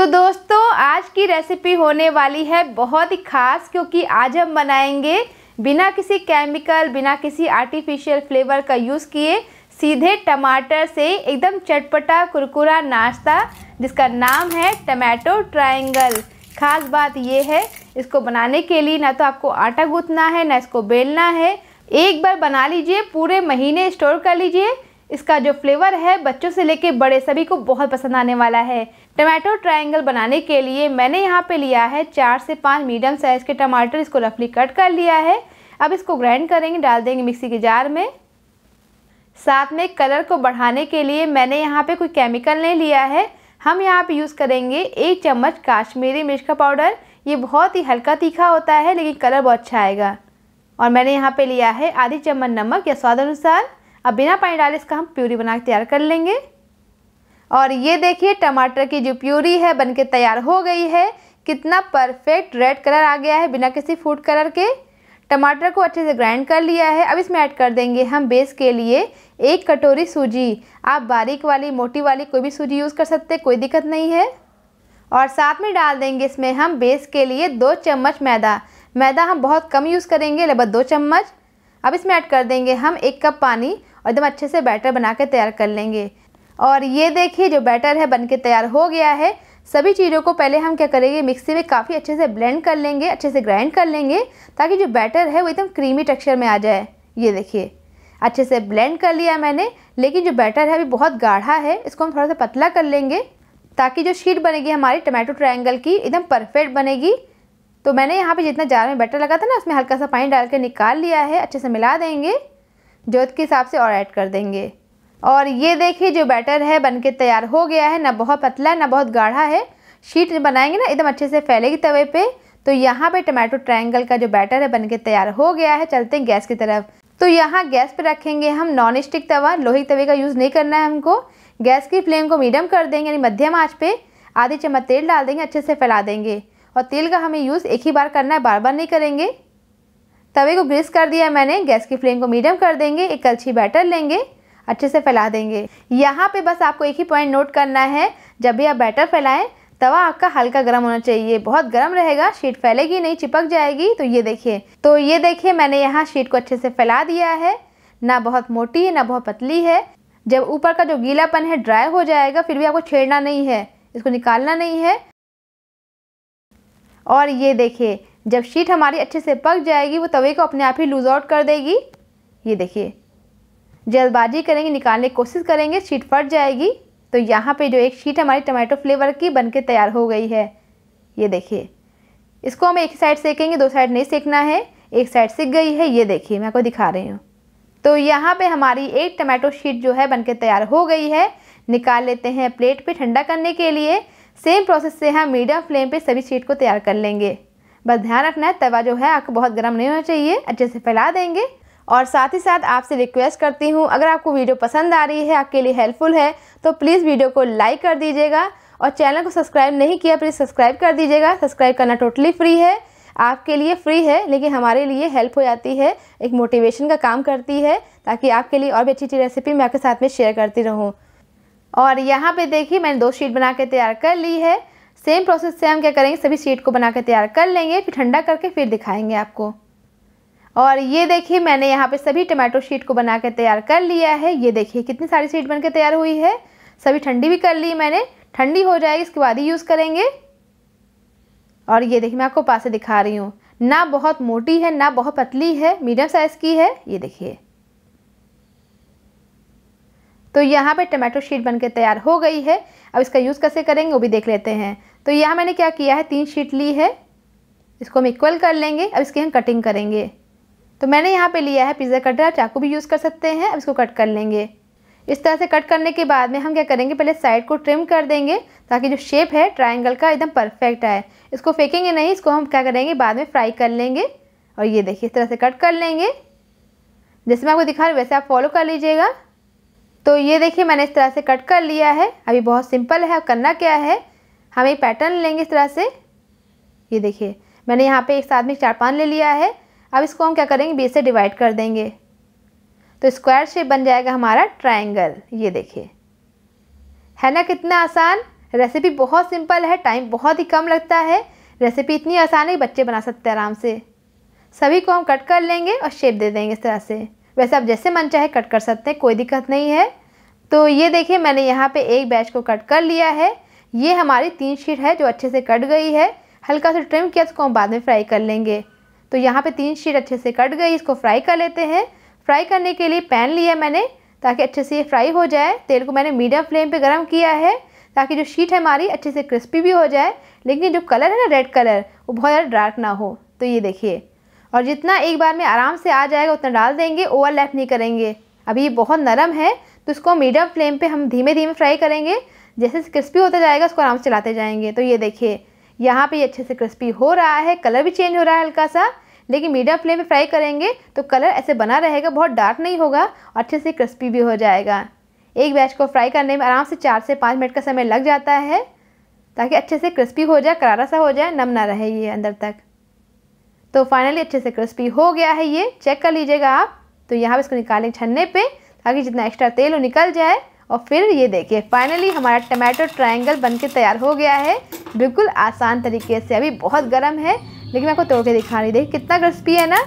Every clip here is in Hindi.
तो दोस्तों आज की रेसिपी होने वाली है बहुत ही खास क्योंकि आज हम बनाएंगे बिना किसी केमिकल बिना किसी आर्टिफिशियल फ्लेवर का यूज़ किए सीधे टमाटर से एकदम चटपटा कुरकुरा नाश्ता जिसका नाम है टमाटो ट्रायंगल खास बात ये है इसको बनाने के लिए ना तो आपको आटा गूँथना है ना इसको बेलना है एक बार बना लीजिए पूरे महीने स्टोर कर लीजिए इसका जो फ्लेवर है बच्चों से लेके बड़े सभी को बहुत पसंद आने वाला है टमाटो ट्रायंगल बनाने के लिए मैंने यहाँ पे लिया है चार से पाँच मीडियम साइज़ के टमाटर इसको रफली कट कर लिया है अब इसको ग्राइंड करेंगे डाल देंगे मिक्सी के जार में साथ में कलर को बढ़ाने के लिए मैंने यहाँ पर कोई केमिकल नहीं लिया है हम यहाँ पर यूज़ करेंगे एक चम्मच काश्मीरी मिर्च का पाउडर ये बहुत ही हल्का तीखा होता है लेकिन कलर बहुत अच्छा आएगा और मैंने यहाँ पे लिया है आधी चम्मच नमक या स्वाद अनुसार अब बिना पानी डाले इसका हम प्यूरी बना के तैयार कर लेंगे और ये देखिए टमाटर की जो प्यूरी है बन के तैयार हो गई है कितना परफेक्ट रेड कलर आ गया है बिना किसी फूड कलर के टमाटर को अच्छे से ग्राइंड कर लिया है अब इसमें ऐड कर देंगे हम बेस के लिए एक कटोरी सूजी आप बारीक वाली मोटी वाली कोई भी सूजी यूज़ कर सकते कोई दिक्कत नहीं है और साथ में डाल देंगे इसमें हम बेस के लिए दो चम्मच मैदा मैदा हम बहुत कम यूज़ करेंगे लगभग दो चम्मच अब इसमें ऐड कर देंगे हम एक कप पानी और एकदम अच्छे से बैटर बना के तैयार कर लेंगे और ये देखिए जो बैटर है बन के तैयार हो गया है सभी चीज़ों को पहले हम क्या करेंगे मिक्सी में काफ़ी अच्छे से ब्लेंड कर लेंगे अच्छे से ग्राइंड कर लेंगे ताकि जो बैटर है वो एकदम क्रीमी टेक्सचर में आ जाए ये देखिए अच्छे से ब्लेंड कर लिया मैंने लेकिन जो बैटर है अभी बहुत गाढ़ा है इसको हम थोड़ा सा पतला कर लेंगे ताकि जो शीट बनेगी हमारी टमाटो ट्रायंगल की एकदम परफेक्ट बनेगी तो मैंने यहाँ पे जितना जार में बैटर लगा था ना उसमें हल्का सा पानी डाल के निकाल लिया है अच्छे से मिला देंगे ज़रूरत के हिसाब से और ऐड कर देंगे और ये देखिए जो बैटर है बन के तैयार हो गया है ना बहुत पतला ना बहुत गाढ़ा है शीट बनाएंगे ना एकदम अच्छे से फैलेगी तवे पे तो यहाँ पे टमाटो ट्रायंगल का जो बैटर है बन के तैयार हो गया है चलते हैं गैस की तरफ तो यहाँ गैस पे रखेंगे हम नॉन स्टिक तवा लोहे तवे का यूज़ नहीं करना है हमको गैस की फ्लेम को मीडियम कर देंगे यानी मध्यम आँच पर आधे चम्मच तेल डाल देंगे अच्छे से फैला देंगे और तेल का हमें यूज़ एक ही बार करना है बार बार नहीं करेंगे तवे को ग्रीस कर दिया मैंने गैस की फ्लेम को मीडियम कर देंगे एक कलछी बैटर लेंगे अच्छे से फैला देंगे यहाँ पे बस आपको एक ही पॉइंट नोट करना है जब भी आप बैटर फैलाएं तवा आपका हल्का गर्म होना चाहिए बहुत गर्म रहेगा शीट फैलेगी नहीं चिपक जाएगी तो ये देखिए तो ये देखिए मैंने यहाँ शीट को अच्छे से फैला दिया है ना बहुत मोटी है ना बहुत पतली है जब ऊपर का जो गीलापन है ड्राई हो जाएगा फिर भी आपको छेड़ना नहीं है इसको निकालना नहीं है और ये देखिए जब शीट हमारी अच्छे से पक जाएगी वो तवे को अपने आप ही लूज़ आउट कर देगी ये देखिए जल्दबाजी करेंगे निकालने की कोशिश करेंगे शीट फट जाएगी तो यहाँ पे जो एक शीट हमारी टमाटो फ्लेवर की बन के तैयार हो गई है ये देखिए इसको हम एक साइड सेकेंगे दो साइड नहीं सेकना है एक साइड सीख गई है ये देखिए मैं आपको दिखा रही हूँ तो यहाँ पे हमारी एक टमाटो शीट जो है बनके तैयार हो गई है निकाल लेते हैं प्लेट पे ठंडा करने के लिए सेम प्रोसेस से हम मीडियम फ्लेम पर सभी शीट को तैयार कर लेंगे बस ध्यान रखना है तवा जो है आपको बहुत गर्म नहीं होना चाहिए अच्छे से फैला देंगे और साथ ही साथ आपसे रिक्वेस्ट करती हूँ अगर आपको वीडियो पसंद आ रही है आपके लिए हेल्पफुल है तो प्लीज़ वीडियो को लाइक कर दीजिएगा और चैनल को सब्सक्राइब नहीं किया प्लीज़ सब्सक्राइब कर दीजिएगा सब्सक्राइब करना टोटली फ्री है आपके लिए फ्री है लेकिन हमारे लिए हेल्प हो जाती है एक मोटिवेशन का काम करती है ताकि आपके लिए और भी अच्छी अच्छी रेसिपी मैं आपके साथ में शेयर करती रहूँ और यहाँ पे देखिए मैंने दो शीट बना के तैयार कर ली है सेम प्रोसेस से हम क्या करेंगे सभी शीट को बना कर तैयार कर लेंगे फिर ठंडा करके फिर दिखाएंगे आपको और ये देखिए मैंने यहाँ पे सभी टमाटो शीट को बना कर तैयार कर लिया है ये देखिए कितनी सारी शीट बन तैयार हुई है सभी ठंडी भी कर ली मैंने ठंडी हो जाएगी इसके बाद ही यूज़ करेंगे और ये देखिए मैं आपको पास से दिखा रही हूँ ना बहुत मोटी है ना बहुत पतली है मीडियम साइज़ की है ये देखिए तो यहाँ पे टमाटो शीट बनके तैयार हो गई है अब इसका यूज़ कैसे करेंगे वो भी देख लेते हैं तो यहाँ मैंने क्या किया है तीन शीट ली है इसको हम इक्वल कर लेंगे अब इसकी हम कटिंग करेंगे तो मैंने यहाँ पे लिया है पिज़्ज़ा कटर आप चाकू भी यूज़ कर सकते हैं अब इसको कट कर लेंगे इस तरह से कट करने के बाद में हम क्या करेंगे पहले साइड को ट्रिम कर देंगे ताकि जो शेप है ट्राइंगल का एकदम परफेक्ट आए इसको फेंकेंगे नहीं इसको हम क्या करेंगे बाद में फ्राई कर लेंगे और ये देखिए इस तरह से कट कर लेंगे जैसे मैं आपको दिखा रही हूँ वैसे आप फॉलो कर लीजिएगा तो ये देखिए मैंने इस तरह से कट कर लिया है अभी बहुत सिंपल है करना क्या है हम एक पैटर्न लेंगे इस तरह से ये देखिए मैंने यहाँ पे एक साथ में चार पान ले लिया है अब इसको हम क्या करेंगे बीस से डिवाइड कर देंगे तो स्क्वायर शेप बन जाएगा हमारा ट्राइंगल ये देखिए है ना कितना आसान रेसिपी बहुत सिंपल है टाइम बहुत ही कम लगता है रेसिपी इतनी आसान है बच्चे बना सकते हैं आराम से सभी को हम कट कर लेंगे और शेप दे देंगे इस तरह से वैसे आप जैसे मन चाहे कट कर सकते हैं कोई दिक्कत नहीं है तो ये देखिए मैंने यहाँ पे एक बैच को कट कर लिया है ये हमारी तीन शीट है जो अच्छे से कट गई है हल्का सा ट्रिम किया उसको हम बाद में फ्राई कर लेंगे तो यहाँ पे तीन शीट अच्छे से कट गई इसको फ्राई कर लेते हैं फ्राई करने के लिए पैन लिया मैंने ताकि अच्छे से ये फ्राई हो जाए तेल को मैंने मीडियम फ्लेम पर गर्म किया है ताकि जो शीट है हमारी अच्छे से क्रिस्पी भी हो जाए लेकिन जो कलर है ना रेड कलर वो बहुत ज़्यादा डार्क ना हो तो ये देखिए और जितना एक बार में आराम से आ जाएगा उतना डाल देंगे ओवरलैप नहीं करेंगे अभी ये बहुत नरम है तो इसको मीडियम फ्लेम पे हम धीमे धीमे फ्राई करेंगे जैसे क्रिस्पी होता जाएगा उसको आराम से चलाते जाएंगे तो ये देखिए यहाँ पे ये अच्छे से क्रिस्पी हो रहा है कलर भी चेंज हो रहा है हल्का सा लेकिन मीडियम फ्लेम पे फ्राई करेंगे तो कलर ऐसे बना रहेगा बहुत डार्क नहीं होगा और अच्छे से क्रिस्पी भी हो जाएगा एक बैच को फ्राई करने में आराम से चार से पाँच मिनट का समय लग जाता है ताकि अच्छे से क्रिस्पी हो जाए करारा सा हो जाए नम ना रहे ये अंदर तक तो फाइनली अच्छे से क्रिस्पी हो गया है ये चेक कर लीजिएगा आप तो यहाँ पर इसको निकालें छन्ने पर ताकि जितना एक्स्ट्रा तेल हो निकल जाए और फिर ये देखिए फाइनली हमारा टमाटो ट्रायंगल बनके तैयार हो गया है बिल्कुल आसान तरीके से अभी बहुत गर्म है लेकिन मैं आपको तोड़ के दिखा रही देखिए कितना क्रिस्पी है ना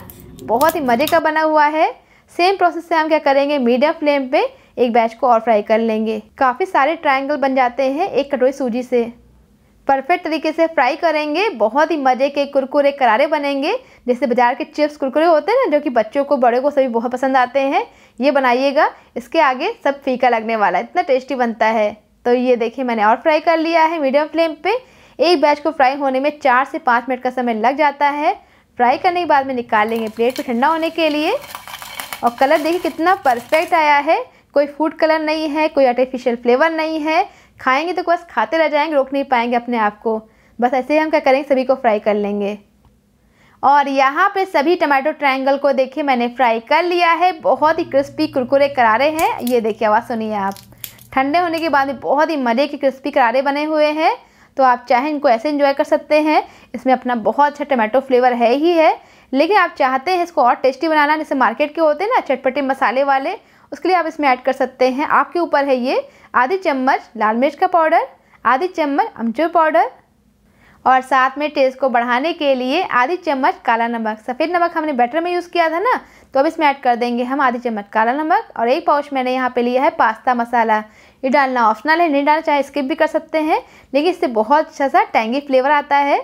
बहुत ही मज़े का बना हुआ है सेम प्रोसेस से हम क्या करेंगे मीडियम फ्लेम पे एक बैच को और फ्राई कर लेंगे काफ़ी सारे ट्रायंगल बन जाते हैं एक कटोरी सूजी से परफेक्ट तरीके से फ्राई करेंगे बहुत ही मज़े के कुरकुरे करारे बनेंगे जैसे बाजार के चिप्स कुरकुरे होते हैं ना जो कि बच्चों को बड़े को सभी बहुत पसंद आते हैं ये बनाइएगा इसके आगे सब फीका लगने वाला है इतना टेस्टी बनता है तो ये देखिए मैंने और फ्राई कर लिया है मीडियम फ्लेम पर एक बैच को फ्राई होने में चार से पाँच मिनट का समय लग जाता है फ्राई करने के बाद में निकाल लेंगे प्लेट को ठंडा होने के लिए और कलर देखिए कितना परफेक्ट आया है कोई फूड कलर नहीं है कोई आर्टिफिशियल फ्लेवर नहीं है खाएंगे तो बस खाते रह जाएंगे रोक नहीं पाएंगे अपने आप को बस ऐसे ही हम क्या करेंगे सभी को फ्राई कर लेंगे और यहाँ पे सभी टमाटो ट्रायंगल को देखिए मैंने फ्राई कर लिया है बहुत ही क्रिस्पी कुरकुरे करारे हैं ये देखिए आवाज़ सुनिए आप ठंडे होने के बाद बहुत ही मज़े के क्रिस्पी करारे बने हुए हैं तो आप चाहें इनको ऐसे इन्जॉय कर सकते हैं इसमें अपना बहुत अच्छा टमाटो फ्लेवर है ही है लेकिन आप चाहते हैं इसको और टेस्टी बनाना जैसे मार्केट के होते हैं ना चटपटे मसाले वाले उसके लिए आप इसमें ऐड कर सकते हैं आपके ऊपर है ये आधी चम्मच लाल मिर्च का पाउडर आधी चम्मच अमचूर पाउडर और साथ में टेस्ट को बढ़ाने के लिए आधी चम्मच काला नमक सफ़ेद नमक हमने बैटर में यूज़ किया था ना तो अब इसमें ऐड कर देंगे हम आधी चम्मच काला नमक और एक पाउच मैंने यहाँ पे लिया है पास्ता मसाला ये डालना ऑप्शनल है नहीं डालना चाहे स्किप भी कर सकते हैं लेकिन इससे बहुत अच्छा सा टैंगी फ्लेवर आता है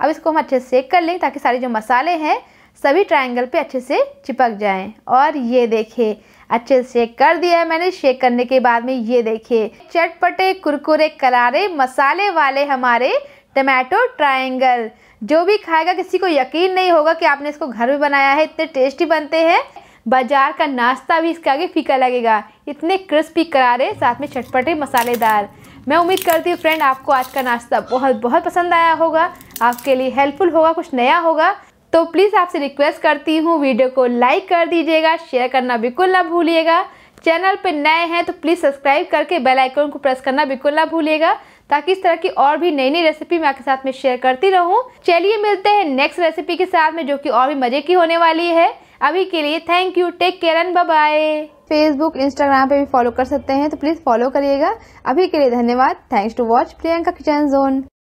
अब इसको हम अच्छे सेक कर लेंगे ताकि सारे जो मसाले हैं सभी ट्राइंगल पर अच्छे से चिपक जाएँ और ये देखें अच्छे से शेक कर दिया है मैंने शेक करने के बाद में ये देखिए चटपटे कुरकुरे करारे मसाले वाले हमारे टमाटो ट्रायंगल जो भी खाएगा किसी को यकीन नहीं होगा कि आपने इसको घर में बनाया है इतने टेस्टी बनते हैं बाजार का नाश्ता भी इसके आगे फीका लगेगा इतने क्रिस्पी करारे साथ में चटपटे मसालेदार मैं उम्मीद करती हूँ फ्रेंड आपको आज का नाश्ता बहुत बहुत पसंद आया होगा आपके लिए हेल्पफुल होगा कुछ नया होगा तो प्लीज़ आपसे रिक्वेस्ट करती हूँ वीडियो को लाइक कर दीजिएगा शेयर करना बिल्कुल ना भूलिएगा चैनल पर नए हैं तो प्लीज़ सब्सक्राइब करके बेल आइकन को प्रेस करना बिल्कुल ना भूलिएगा ताकि इस तरह की और भी नई नई रेसिपी मैं आपके साथ में शेयर करती रहूँ चलिए मिलते हैं नेक्स्ट रेसिपी के साथ में जो कि और भी मज़े की होने वाली है अभी के लिए thank you take care and bye Facebook Instagram पे भी फॉलो कर सकते हैं तो प्लीज़ फॉलो करिएगा अभी के लिए धन्यवाद thanks to watch Priyanka kitchen zone